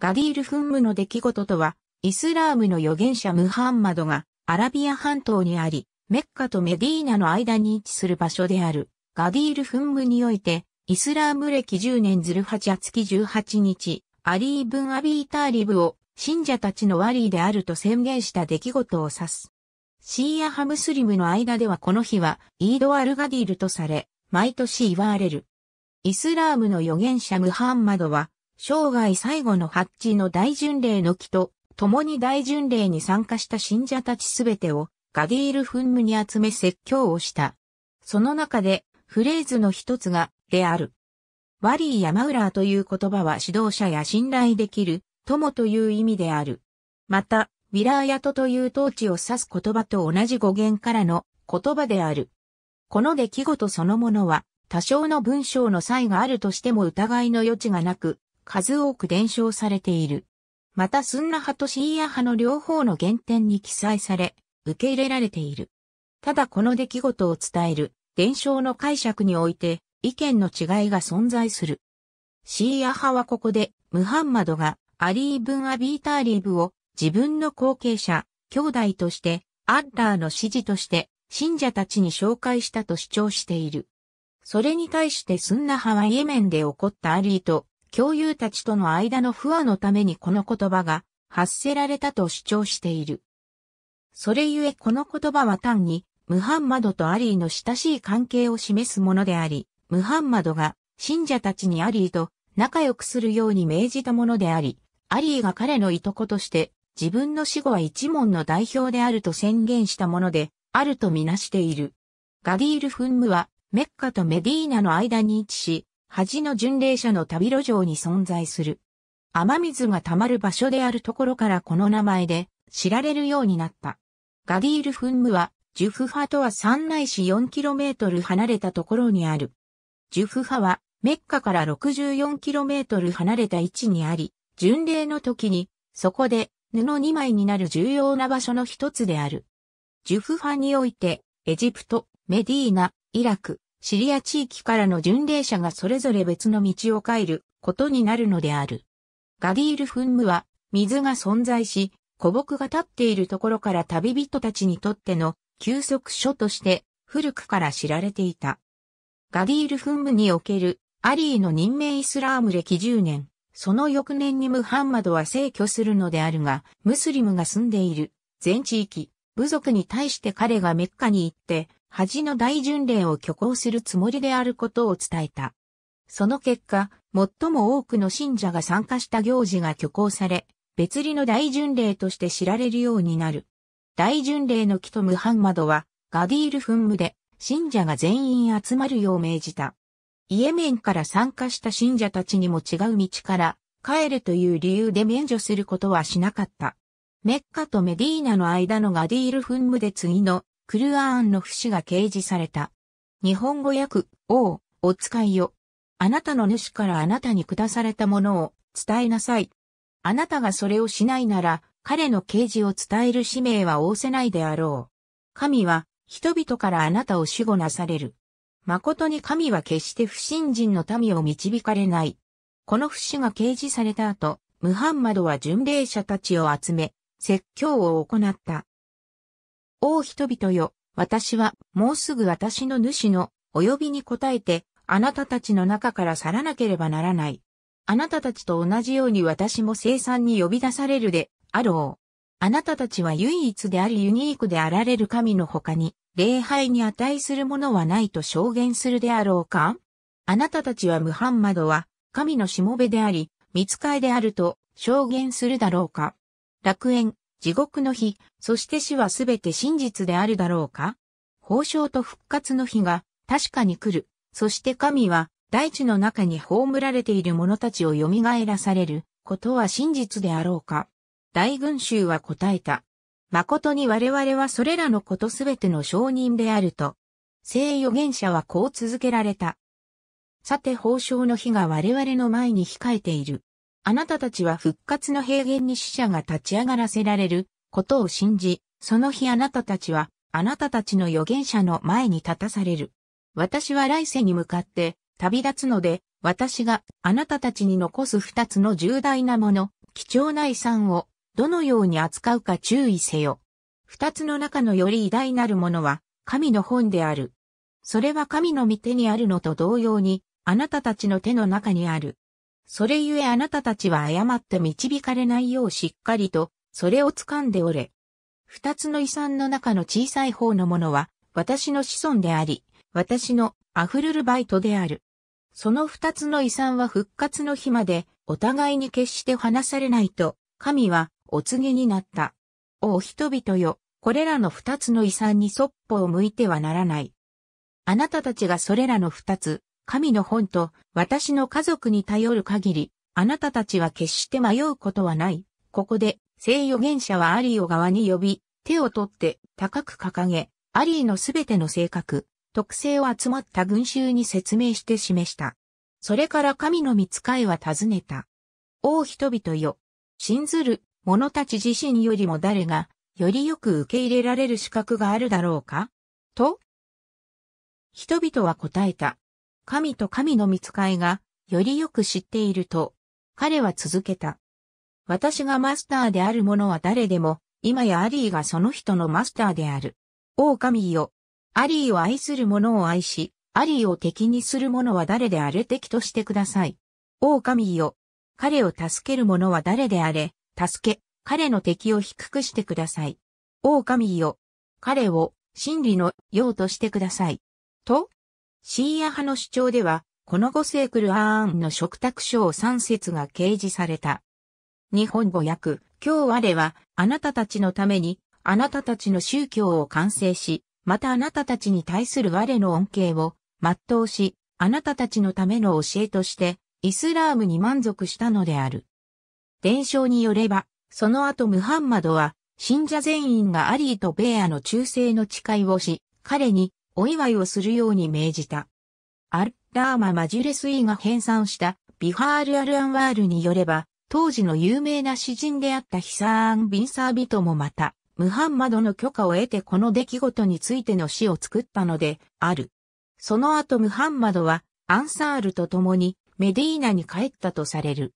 ガディール噴霧の出来事とは、イスラームの預言者ムハンマドがアラビア半島にあり、メッカとメディーナの間に位置する場所である、ガディール噴霧において、イスラーム歴10年チ8月18日、アリー・ブン・アビー・ターリブを信者たちのワリーであると宣言した出来事を指す。シーアハムスリムの間ではこの日はイード・アル・ガディールとされ、毎年祝われる。イスラームの預言者ムハンマドは生涯最後の八地の大巡礼の木と、共に大巡礼に参加した信者たちすべてをガディール噴霧に集め説教をした。その中でフレーズの一つがである。ワリーヤマウラーという言葉は指導者や信頼できる友という意味である。また、ウィラーヤトという統治を指す言葉と同じ語源からの言葉である。この出来事そのものは多少の文章の差異があるとしても疑いの余地がなく、数多く伝承されている。またスンナ派とシーア派の両方の原点に記載され、受け入れられている。ただこの出来事を伝える伝承の解釈において意見の違いが存在する。シーア派はここでムハンマドがアリー・ブン・アビーターリーブを自分の後継者、兄弟としてアッラーの指示として信者たちに紹介したと主張している。それに対してスンナ派はイエメンで起こったアリーと教友たちとの間の不和のためにこの言葉が発せられたと主張している。それゆえこの言葉は単に、ムハンマドとアリーの親しい関係を示すものであり、ムハンマドが信者たちにアリーと仲良くするように命じたものであり、アリーが彼のいとことして自分の死後は一門の代表であると宣言したもので、あるとみなしている。ガディール・フンムは、メッカとメディーナの間に位置し、恥の巡礼者の旅路上に存在する。雨水が溜まる場所であるところからこの名前で知られるようになった。ガディールンムは、ジュフハとは3キロメ 4km 離れたところにある。ジュフハは、メッカから 64km 離れた位置にあり、巡礼の時に、そこで布2枚になる重要な場所の一つである。ジュフハにおいて、エジプト、メディーナ、イラク、シリア地域からの巡礼者がそれぞれ別の道を帰ることになるのである。ガディール噴霧は水が存在し、古木が立っているところから旅人たちにとっての休息所として古くから知られていた。ガディール噴霧におけるアリーの任命イスラーム歴10年、その翌年にムハンマドは逝去するのであるが、ムスリムが住んでいる全地域、部族に対して彼がメッカに行って、恥の大巡礼を挙行するつもりであることを伝えた。その結果、最も多くの信者が参加した行事が挙行され、別離の大巡礼として知られるようになる。大巡礼の木とムハンマドは、ガディール噴霧で、信者が全員集まるよう命じた。イエメンから参加した信者たちにも違う道から帰るという理由で免除することはしなかった。メッカとメディーナの間のガディール噴霧で次のクルアーンの不死が掲示された。日本語訳、王、お使いよ。あなたの主からあなたに下されたものを伝えなさい。あなたがそれをしないなら、彼の啓示を伝える使命は仰せないであろう。神は、人々からあなたを守護なされる。誠に神は決して不信心の民を導かれない。この不死が掲示された後、ムハンマドは巡礼者たちを集め、説教を行った。王人々よ、私は、もうすぐ私の主の、お呼びに応えて、あなたたちの中から去らなければならない。あなたたちと同じように私も生産に呼び出されるで、あろう。あなたたちは唯一でありユニークであられる神の他に、礼拝に値するものはないと証言するであろうかあなたたちはムハンマドは、神のしもべであり、見つかいであると証言するだろうか楽園、地獄の日、そして死はすべて真実であるだろうか報章と復活の日が確かに来る。そして神は大地の中に葬られている者たちを蘇らされることは真実であろうか大群衆は答えた。誠に我々はそれらのことすべての証人であると。聖預言者はこう続けられた。さて報章の日が我々の前に控えている。あなたたちは復活の平原に死者が立ち上がらせられることを信じ、その日あなたたちは、あなたたちの預言者の前に立たされる。私は来世に向かって旅立つので、私があなたたちに残す二つの重大なもの、貴重な遺産をどのように扱うか注意せよ。二つの中のより偉大なるものは神の本である。それは神の御手にあるのと同様に、あなたたちの手の中にある。それゆえあなたたちは誤って導かれないようしっかりと、それを掴んでおれ。二つの遺産の中の小さい方のものは、私の子孫であり、私の溢れるバイトである。その二つの遺産は復活の日まで、お互いに決して離されないと、神はお告げになった。お人々よ、これらの二つの遺産にそっぽを向いてはならない。あなたたちがそれらの二つ、神の本と私の家族に頼る限り、あなたたちは決して迷うことはない。ここで、聖預言者はアリーを側に呼び、手を取って高く掲げ、アリーのすべての性格、特性を集まった群衆に説明して示した。それから神の見使いは尋ねた。王人々よ。信ずる者たち自身よりも誰が、よりよく受け入れられる資格があるだろうかと、人々は答えた。神と神の見つかいが、よりよく知っていると、彼は続けた。私がマスターである者は誰でも、今やアリーがその人のマスターである。王神よ。アリーを愛する者を愛し、アリーを敵にする者は誰であれ敵としてください。王神よ。彼を助ける者は誰であれ、助け、彼の敵を低くしてください。王神よ。彼を真理のようとしてください。と、シーア派の主張では、この5世クルアーンの食卓書を3節が掲示された。日本語訳、今日我は、あなたたちのために、あなたたちの宗教を完成し、またあなたたちに対する我の恩恵を、全うし、あなたたちのための教えとして、イスラームに満足したのである。伝承によれば、その後ムハンマドは、信者全員がアリーとベアの忠誠の誓いをし、彼にお祝いをするように命じた。アッラーマ・マジュレスイが編纂したビハール・アル・アンワールによれば、当時の有名な詩人であったヒサーン・ビンサービトもまた、ムハンマドの許可を得てこの出来事についての詩を作ったので、ある。その後ムハンマドは、アンサールと共にメディーナに帰ったとされる。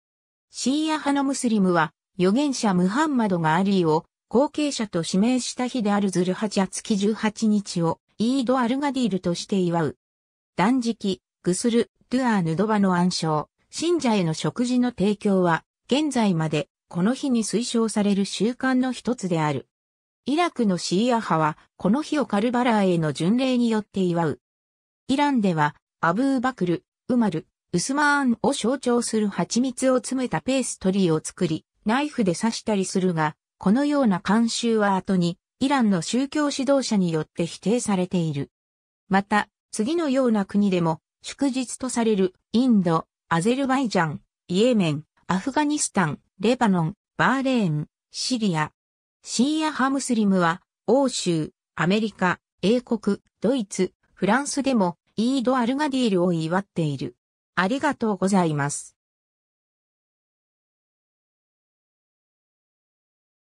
シーア派のムスリムは、預言者ムハンマドがアリーを後継者と指名した日であるズルハジャ18日をイード・アルガディールとして祝う。断食、グスル、ドゥアーヌドバの暗唱、信者への食事の提供は、現在まで、この日に推奨される習慣の一つである。イラクのシーア派は、この日をカルバラーへの巡礼によって祝う。イランでは、アブーバクル、ウマル、ウスマーンを象徴する蜂蜜を詰めたペーストリーを作り、ナイフで刺したりするが、このような慣習は後にイランの宗教指導者によって否定されている。また、次のような国でも、祝日とされるインド、アゼルバイジャン、イエメン、アフガニスタン、レバノン、バーレーン、シリア。シーア派ムスリムは、欧州、アメリカ、英国、ドイツ、フランスでも、イード・アルガディールを祝っている。ありがとうございます。